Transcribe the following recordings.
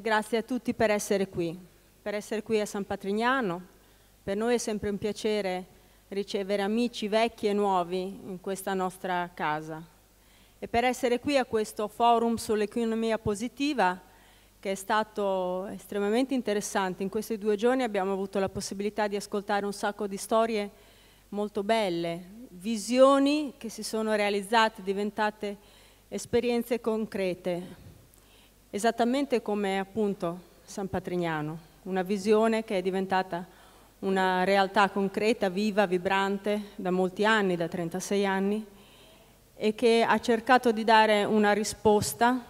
grazie a tutti per essere qui, per essere qui a San Patrignano. Per noi è sempre un piacere ricevere amici vecchi e nuovi in questa nostra casa e per essere qui a questo forum sull'economia positiva che è stato estremamente interessante. In questi due giorni abbiamo avuto la possibilità di ascoltare un sacco di storie molto belle, visioni che si sono realizzate, diventate esperienze concrete esattamente come appunto San Patrignano, una visione che è diventata una realtà concreta, viva, vibrante da molti anni, da 36 anni, e che ha cercato di dare una risposta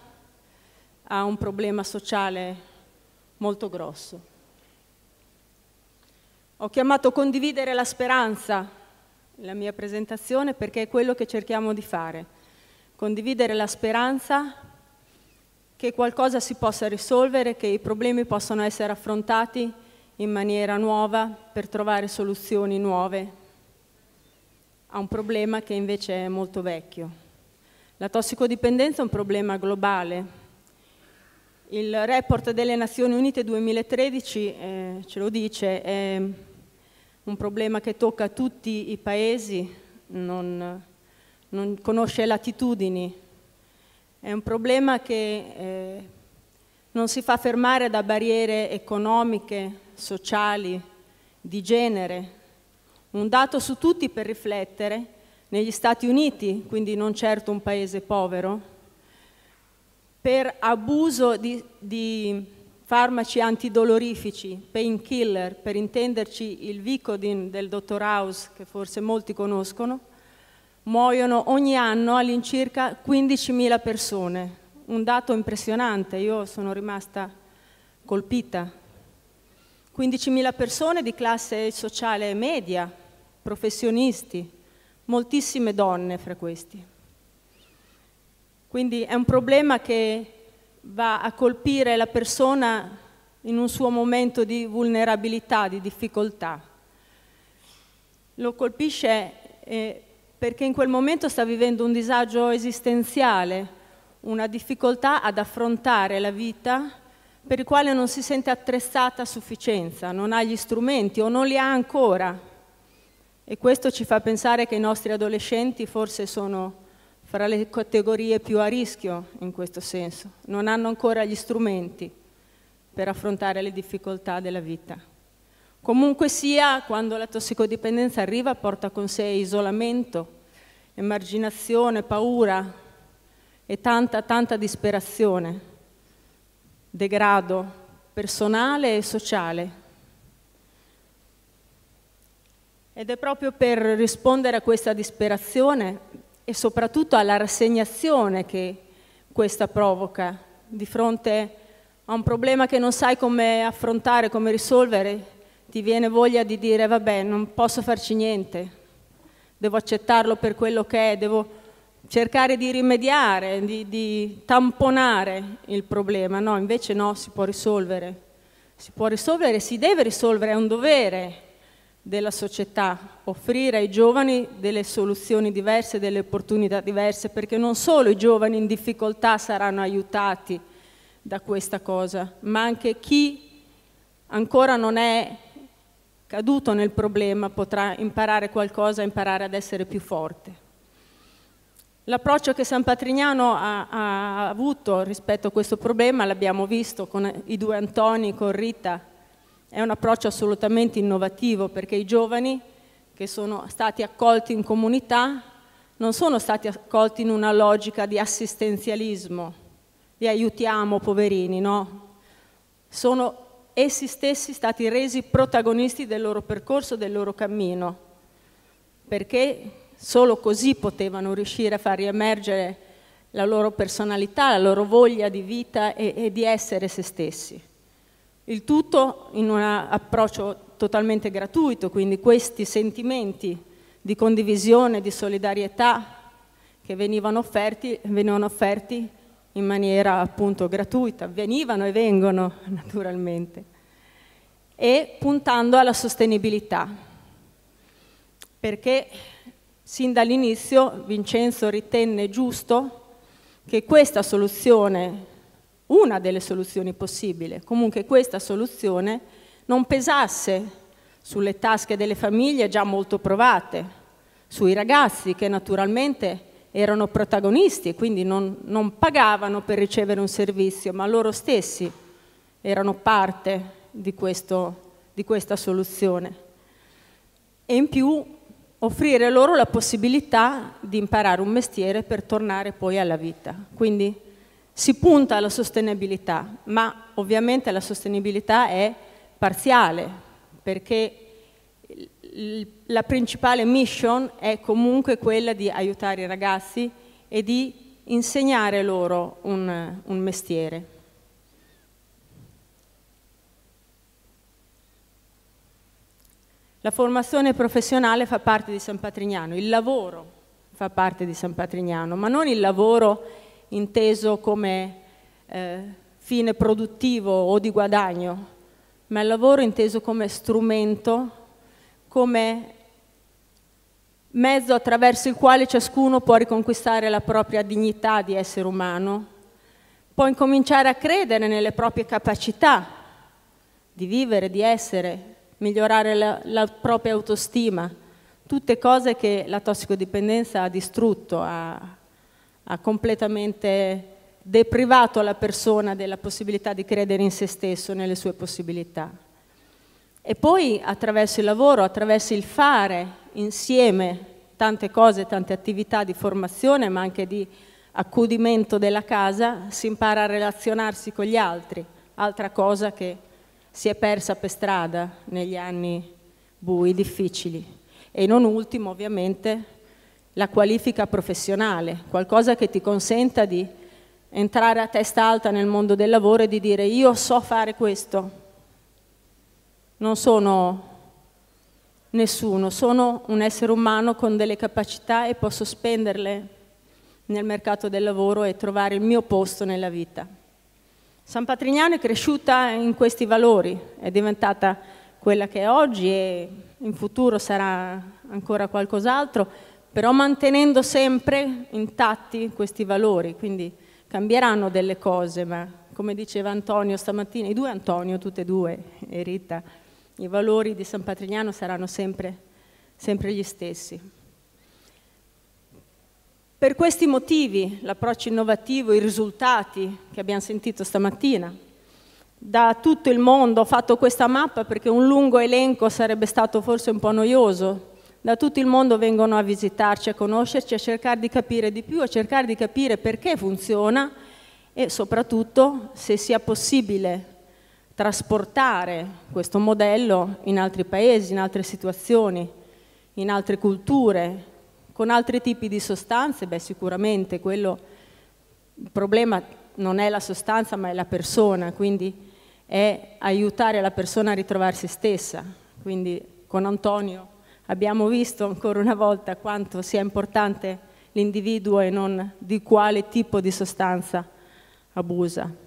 a un problema sociale molto grosso. Ho chiamato condividere la speranza la mia presentazione perché è quello che cerchiamo di fare, condividere la speranza che qualcosa si possa risolvere, che i problemi possano essere affrontati in maniera nuova per trovare soluzioni nuove a un problema che invece è molto vecchio. La tossicodipendenza è un problema globale. Il report delle Nazioni Unite 2013 eh, ce lo dice, è un problema che tocca tutti i paesi, non, non conosce latitudini, è un problema che eh, non si fa fermare da barriere economiche, sociali, di genere. Un dato su tutti per riflettere, negli Stati Uniti, quindi non certo un paese povero, per abuso di, di farmaci antidolorifici, painkiller, per intenderci il Vicodin del dottor House, che forse molti conoscono, muoiono ogni anno all'incirca 15.000 persone, un dato impressionante, io sono rimasta colpita. 15.000 persone di classe sociale media, professionisti, moltissime donne fra questi. Quindi è un problema che va a colpire la persona in un suo momento di vulnerabilità, di difficoltà. Lo colpisce eh, perché in quel momento sta vivendo un disagio esistenziale, una difficoltà ad affrontare la vita per il quale non si sente attrezzata a sufficienza, non ha gli strumenti o non li ha ancora. E questo ci fa pensare che i nostri adolescenti forse sono fra le categorie più a rischio in questo senso, non hanno ancora gli strumenti per affrontare le difficoltà della vita. Comunque sia, quando la tossicodipendenza arriva porta con sé isolamento, emarginazione, paura e tanta, tanta disperazione, degrado personale e sociale. Ed è proprio per rispondere a questa disperazione e soprattutto alla rassegnazione che questa provoca di fronte a un problema che non sai come affrontare, come risolvere, ti viene voglia di dire vabbè non posso farci niente, devo accettarlo per quello che è, devo cercare di rimediare, di, di tamponare il problema, no, invece no, si può risolvere, si può risolvere, si deve risolvere, è un dovere della società, offrire ai giovani delle soluzioni diverse, delle opportunità diverse, perché non solo i giovani in difficoltà saranno aiutati da questa cosa, ma anche chi ancora non è caduto nel problema potrà imparare qualcosa, imparare ad essere più forte. L'approccio che San Patrignano ha, ha, avuto rispetto a questo problema l'abbiamo visto con i due Antoni, con Rita, è un approccio assolutamente innovativo perché i giovani che sono stati accolti in comunità non sono stati accolti in una logica di assistenzialismo, li aiutiamo poverini, no? Sono essi stessi stati resi protagonisti del loro percorso, del loro cammino, perché solo così potevano riuscire a far riemergere la loro personalità, la loro voglia di vita e, e di essere se stessi. Il tutto in un approccio totalmente gratuito, quindi questi sentimenti di condivisione, di solidarietà che venivano offerti, venivano offerti in maniera appunto gratuita, venivano e vengono naturalmente, e puntando alla sostenibilità, perché sin dall'inizio Vincenzo ritenne giusto che questa soluzione, una delle soluzioni possibili, comunque questa soluzione non pesasse sulle tasche delle famiglie già molto provate, sui ragazzi che naturalmente erano protagonisti e quindi non, non pagavano per ricevere un servizio, ma loro stessi erano parte di, questo, di questa soluzione. E in più offrire loro la possibilità di imparare un mestiere per tornare poi alla vita. Quindi si punta alla sostenibilità, ma ovviamente la sostenibilità è parziale, perché la principale mission è comunque quella di aiutare i ragazzi e di insegnare loro un, un mestiere. La formazione professionale fa parte di San Patrignano, il lavoro fa parte di San Patrignano, ma non il lavoro inteso come eh, fine produttivo o di guadagno, ma il lavoro inteso come strumento come mezzo attraverso il quale ciascuno può riconquistare la propria dignità di essere umano, può incominciare a credere nelle proprie capacità di vivere, di essere, migliorare la, la propria autostima, tutte cose che la tossicodipendenza ha distrutto, ha, ha completamente deprivato la persona della possibilità di credere in se stesso, nelle sue possibilità. E poi attraverso il lavoro, attraverso il fare insieme tante cose, tante attività di formazione, ma anche di accudimento della casa, si impara a relazionarsi con gli altri, altra cosa che si è persa per strada negli anni bui, difficili. E non ultimo, ovviamente, la qualifica professionale, qualcosa che ti consenta di entrare a testa alta nel mondo del lavoro e di dire io so fare questo, non sono nessuno, sono un essere umano con delle capacità e posso spenderle nel mercato del lavoro e trovare il mio posto nella vita. San Patrignano è cresciuta in questi valori, è diventata quella che è oggi e in futuro sarà ancora qualcos'altro, però mantenendo sempre intatti questi valori, quindi cambieranno delle cose, ma come diceva Antonio stamattina, i due Antonio, tutte e due, e Rita, i valori di San Patrignano saranno sempre, sempre gli stessi. Per questi motivi l'approccio innovativo, i risultati che abbiamo sentito stamattina, da tutto il mondo ho fatto questa mappa perché un lungo elenco sarebbe stato forse un po' noioso, da tutto il mondo vengono a visitarci, a conoscerci, a cercare di capire di più, a cercare di capire perché funziona e soprattutto se sia possibile trasportare questo modello in altri paesi, in altre situazioni, in altre culture, con altri tipi di sostanze, beh sicuramente quello, il problema non è la sostanza ma è la persona, quindi è aiutare la persona a ritrovare se stessa. Quindi con Antonio abbiamo visto ancora una volta quanto sia importante l'individuo e non di quale tipo di sostanza abusa.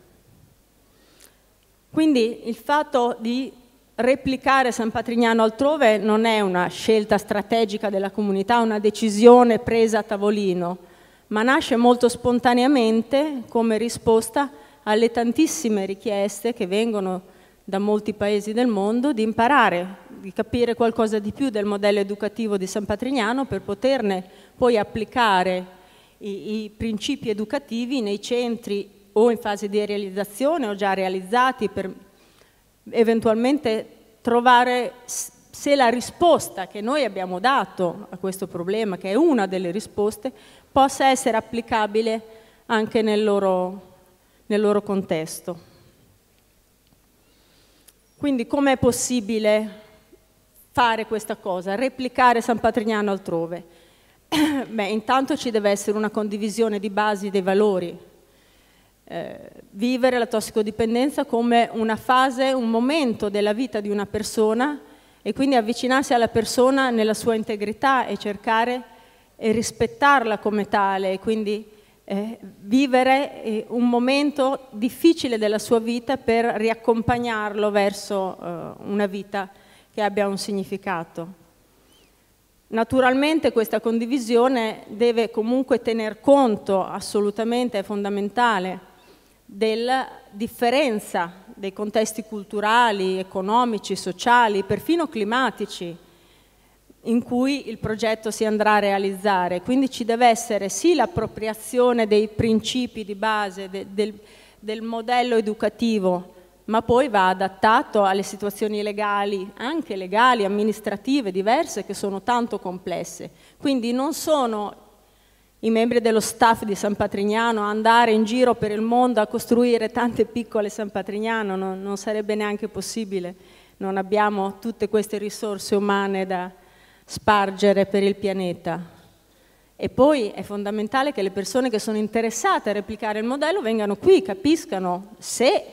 Quindi il fatto di replicare San Patrignano altrove non è una scelta strategica della comunità, una decisione presa a tavolino, ma nasce molto spontaneamente come risposta alle tantissime richieste che vengono da molti paesi del mondo di imparare, di capire qualcosa di più del modello educativo di San Patrignano per poterne poi applicare i, i principi educativi nei centri o in fase di realizzazione o già realizzati per eventualmente trovare se la risposta che noi abbiamo dato a questo problema, che è una delle risposte, possa essere applicabile anche nel loro, nel loro contesto. Quindi com'è possibile fare questa cosa, replicare San Patrignano altrove? Beh, intanto ci deve essere una condivisione di basi dei valori eh, vivere la tossicodipendenza come una fase, un momento della vita di una persona e quindi avvicinarsi alla persona nella sua integrità e cercare e rispettarla come tale e quindi eh, vivere eh, un momento difficile della sua vita per riaccompagnarlo verso eh, una vita che abbia un significato. Naturalmente questa condivisione deve comunque tener conto, assolutamente è fondamentale, della differenza dei contesti culturali, economici, sociali, perfino climatici in cui il progetto si andrà a realizzare. Quindi ci deve essere sì l'appropriazione dei principi di base de, del, del modello educativo, ma poi va adattato alle situazioni legali, anche legali, amministrative, diverse, che sono tanto complesse. Quindi non sono i membri dello staff di San Patrignano a andare in giro per il mondo a costruire tante piccole San Patrignano, non, non sarebbe neanche possibile, non abbiamo tutte queste risorse umane da spargere per il pianeta. E poi è fondamentale che le persone che sono interessate a replicare il modello vengano qui, capiscano se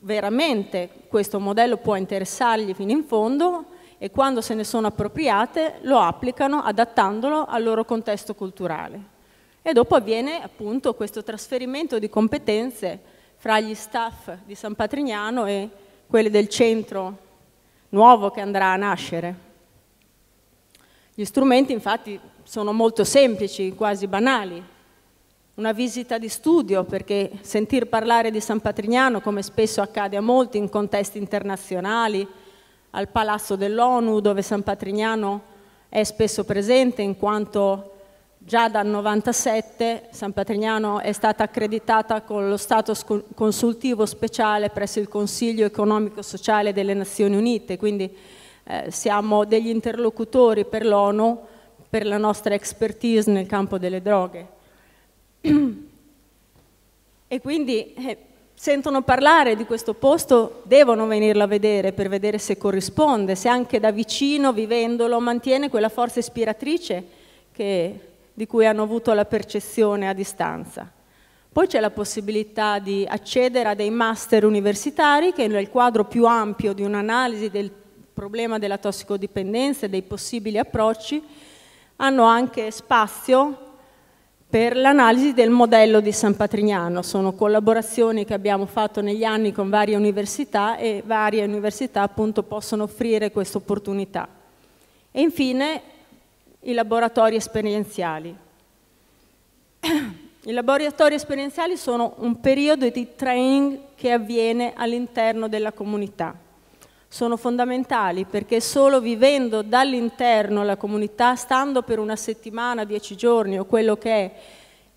veramente questo modello può interessargli fino in fondo e quando se ne sono appropriate lo applicano adattandolo al loro contesto culturale. E dopo avviene appunto questo trasferimento di competenze fra gli staff di San Patrignano e quelli del centro nuovo che andrà a nascere. Gli strumenti infatti sono molto semplici, quasi banali. Una visita di studio, perché sentir parlare di San Patrignano, come spesso accade a molti in contesti internazionali, al Palazzo dell'ONU dove San Patrignano è spesso presente in quanto già dal 1997 San Patrignano è stata accreditata con lo status consultivo speciale presso il Consiglio economico sociale delle Nazioni Unite, quindi eh, siamo degli interlocutori per l'ONU per la nostra expertise nel campo delle droghe. e quindi eh, sentono parlare di questo posto devono venirlo a vedere per vedere se corrisponde, se anche da vicino, vivendolo, mantiene quella forza ispiratrice che, di cui hanno avuto la percezione a distanza. Poi c'è la possibilità di accedere a dei master universitari che nel quadro più ampio di un'analisi del problema della tossicodipendenza e dei possibili approcci hanno anche spazio per l'analisi del modello di San Patrignano. Sono collaborazioni che abbiamo fatto negli anni con varie università e varie università appunto possono offrire questa opportunità. E infine i laboratori esperienziali. I laboratori esperienziali sono un periodo di training che avviene all'interno della comunità sono fondamentali perché solo vivendo dall'interno la comunità, stando per una settimana, dieci giorni o quello che è,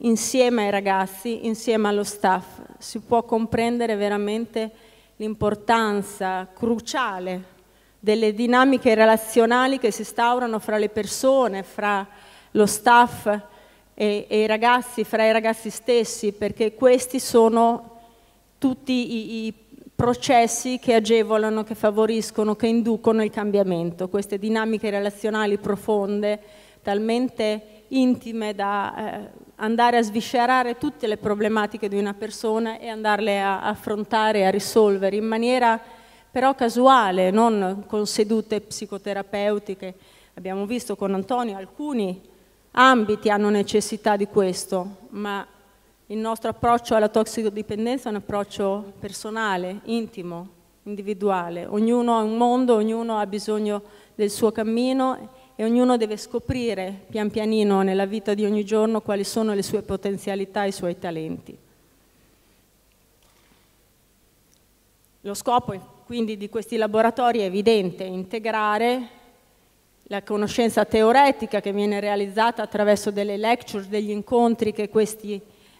insieme ai ragazzi, insieme allo staff, si può comprendere veramente l'importanza cruciale delle dinamiche relazionali che si instaurano fra le persone, fra lo staff e, e i ragazzi, fra i ragazzi stessi, perché questi sono tutti i, i processi che agevolano, che favoriscono, che inducono il cambiamento, queste dinamiche relazionali profonde, talmente intime da eh, andare a sviscerare tutte le problematiche di una persona e andarle a affrontare, a risolvere in maniera però casuale, non con sedute psicoterapeutiche. Abbiamo visto con Antonio alcuni ambiti hanno necessità di questo, ma il nostro approccio alla tossicodipendenza è un approccio personale, intimo, individuale. Ognuno ha un mondo, ognuno ha bisogno del suo cammino e ognuno deve scoprire pian pianino nella vita di ogni giorno quali sono le sue potenzialità e i suoi talenti. Lo scopo quindi di questi laboratori è evidente, integrare la conoscenza teoretica che viene realizzata attraverso delle lecture, degli incontri che questi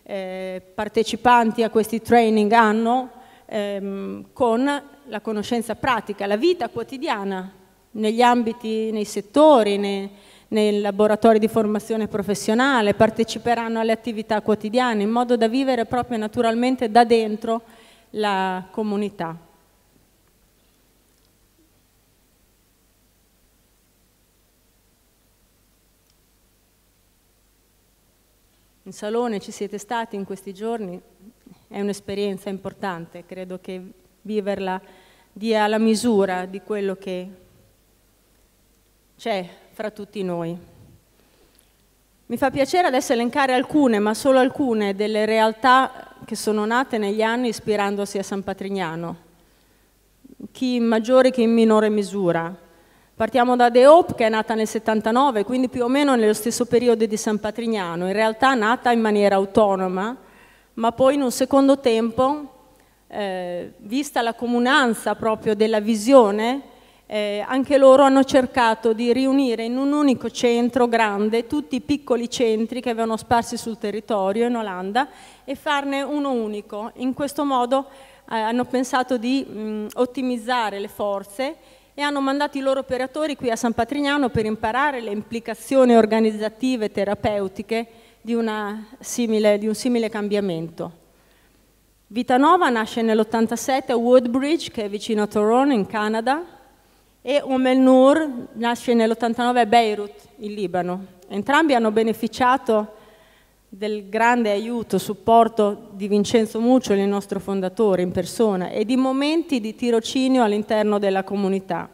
eh, partecipanti a questi training hanno ehm, con la conoscenza pratica, la vita quotidiana negli ambiti, nei settori, nei, nei laboratori di formazione professionale, parteciperanno alle attività quotidiane in modo da vivere proprio naturalmente da dentro la comunità. in salone ci siete stati in questi giorni, è un'esperienza importante, credo che viverla dia la misura di quello che c'è fra tutti noi. Mi fa piacere adesso elencare alcune, ma solo alcune, delle realtà che sono nate negli anni ispirandosi a San Patrignano, chi in maggiore, che in minore misura. Partiamo da The Hope che è nata nel 79, quindi più o meno nello stesso periodo di San Patrignano, in realtà nata in maniera autonoma, ma poi in un secondo tempo, eh, vista la comunanza proprio della visione, eh, anche loro hanno cercato di riunire in un unico centro grande tutti i piccoli centri che avevano sparsi sul territorio in Olanda e farne uno unico. In questo modo eh, hanno pensato di mh, ottimizzare le forze e hanno mandato i loro operatori qui a San Patrignano per imparare le implicazioni organizzative e terapeutiche di, simile, di un simile cambiamento. Vitanova nasce nell'87 a Woodbridge, che è vicino a Toronto, in Canada, e Omel Nour nasce nell'89 a Beirut, in Libano. Entrambi hanno beneficiato del grande aiuto, supporto di Vincenzo Muccioli, il nostro fondatore in persona, e di momenti di tirocinio all'interno della comunità.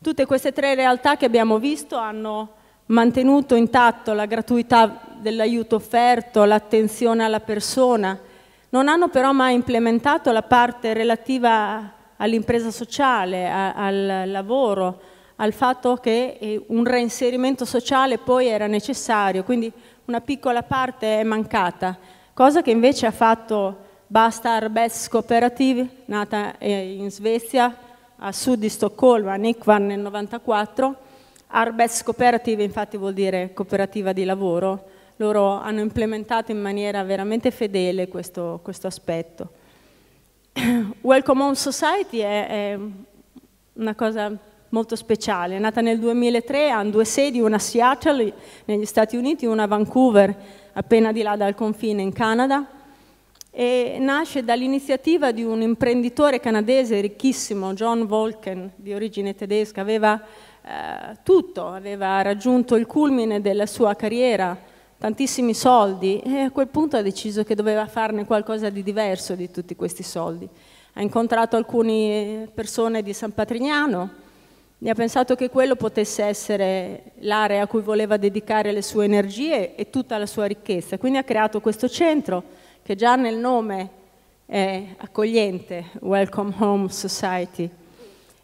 Tutte queste tre realtà che abbiamo visto hanno mantenuto intatto la gratuità dell'aiuto offerto, l'attenzione alla persona, non hanno però mai implementato la parte relativa all'impresa sociale, a, al lavoro, al fatto che eh, un reinserimento sociale poi era necessario, quindi una piccola parte è mancata, cosa che invece ha fatto Basta Best Cooperative, nata eh, in Svezia, a sud di Stoccolma, a Nikvan nel 1994. Arbets Cooperative infatti vuol dire cooperativa di lavoro, loro hanno implementato in maniera veramente fedele questo, questo aspetto. Welcome Home Society è, è una cosa molto speciale. È nata nel 2003, ha due sedi, una a Seattle negli Stati Uniti e una a Vancouver, appena di là dal confine in Canada. E nasce dall'iniziativa di un imprenditore canadese ricchissimo, John Volken, di origine tedesca. Aveva eh, tutto, aveva raggiunto il culmine della sua carriera, tantissimi soldi e a quel punto ha deciso che doveva farne qualcosa di diverso di tutti questi soldi. Ha incontrato alcune persone di San Patrignano, ne ha pensato che quello potesse essere l'area a cui voleva dedicare le sue energie e tutta la sua ricchezza. Quindi ha creato questo centro che già nel nome è accogliente, Welcome Home Society.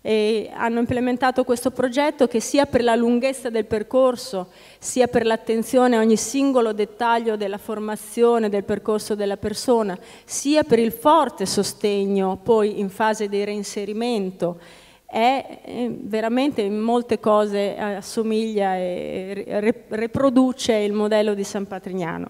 E hanno implementato questo progetto che sia per la lunghezza del percorso, sia per l'attenzione a ogni singolo dettaglio della formazione, del percorso della persona, sia per il forte sostegno poi in fase di reinserimento è veramente in molte cose eh, assomiglia e riproduce il modello di San Patrignano.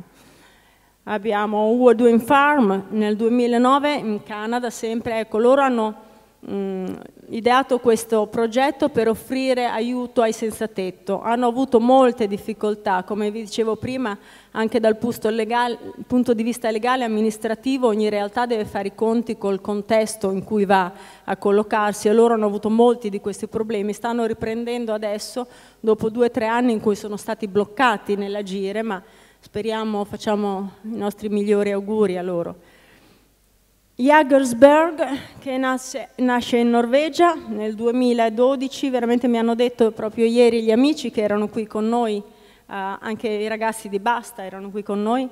Abbiamo Uwe Doing Farm nel 2009 in Canada sempre, ecco loro hanno mh, mm, ideato questo progetto per offrire aiuto ai senza tetto. Hanno avuto molte difficoltà, come vi dicevo prima, anche dal legale, punto di vista legale e amministrativo, ogni realtà deve fare i conti col contesto in cui va a collocarsi e loro hanno avuto molti di questi problemi. Stanno riprendendo adesso, dopo due o tre anni in cui sono stati bloccati nell'agire, ma speriamo, facciamo i nostri migliori auguri a loro. Jagersberg, che nasce, nasce, in Norvegia nel 2012, veramente mi hanno detto proprio ieri gli amici che erano qui con noi, eh, anche i ragazzi di Basta erano qui con noi,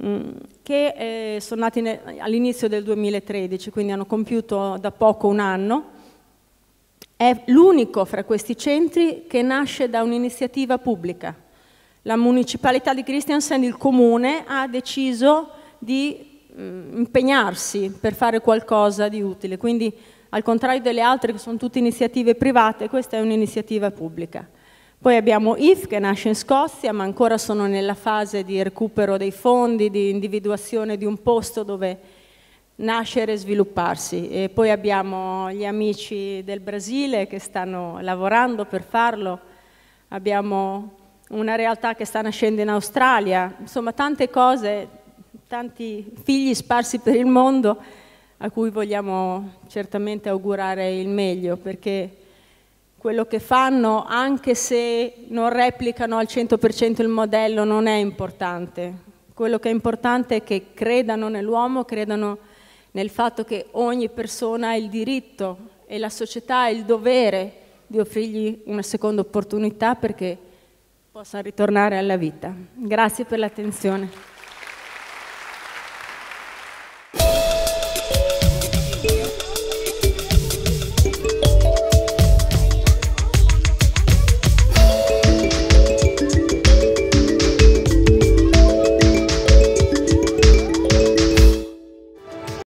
mm, che eh, sono nati all'inizio del 2013, quindi hanno compiuto da poco un anno. È l'unico fra questi centri che nasce da un'iniziativa pubblica. La municipalità di Kristiansand, il comune, ha deciso di Mm, impegnarsi per fare qualcosa di utile. Quindi, al contrario delle altre che sono tutte iniziative private, questa è un'iniziativa pubblica. Poi abbiamo IF che nasce in Scozia, ma ancora sono nella fase di recupero dei fondi, di individuazione di un posto dove nascere e svilupparsi. E poi abbiamo gli amici del Brasile che stanno lavorando per farlo, abbiamo una realtà che sta nascendo in Australia, insomma tante cose tanti figli sparsi per il mondo a cui vogliamo certamente augurare il meglio, perché quello che fanno, anche se non replicano al 100% il modello, non è importante. Quello che è importante è che credano nell'uomo, credano nel fatto che ogni persona ha il diritto e la società ha il dovere di offrirgli una seconda opportunità perché possa ritornare alla vita. Grazie per l'attenzione.